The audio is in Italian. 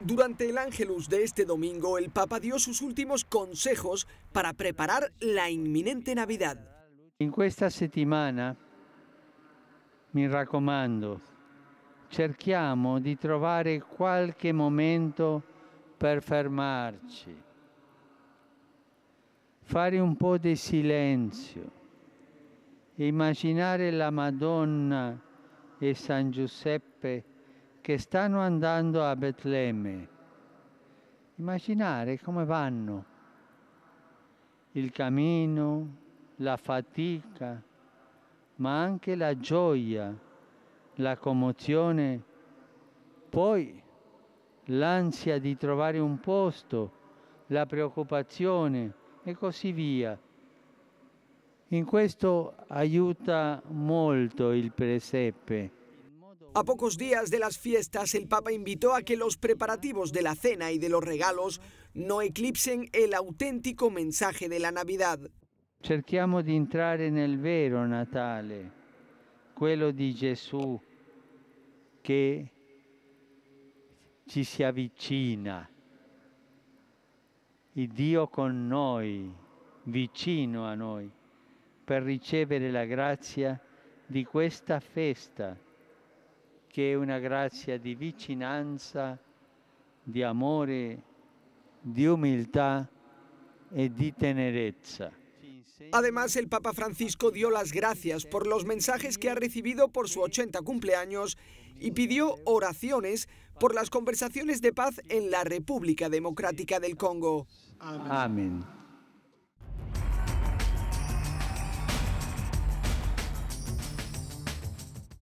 Durante el Ángelus de este domingo, el Papa dio sus últimos consejos para preparar la inminente Navidad. En esta semana, mi raccomando, cerchiamo di trovare qualche momento per fermarci, fare un po' di silenzio, immaginare la Madonna e San Giuseppe che stanno andando a Betlemme. Immaginare come vanno il cammino, la fatica, ma anche la gioia, la commozione, poi l'ansia di trovare un posto, la preoccupazione e così via. In questo aiuta molto il presepe A pocos días de las fiestas, el Papa invitó a que los preparativos de la cena y de los regalos no eclipsen el auténtico mensaje de la Navidad. Cerchiamo di entrare nel vero Natale, quello di Gesù che ci si avvicina, y Dio con noi, vicino a noi, per ricevere la grazia di questa festa una gracia de vicinanza, di amor, de umiltà y di tenerezza. Además, el Papa Francisco dio las gracias por los mensajes que ha recibido por su 80 cumpleaños y pidió oraciones por las conversaciones de paz en la República Democrática del Congo. Amén.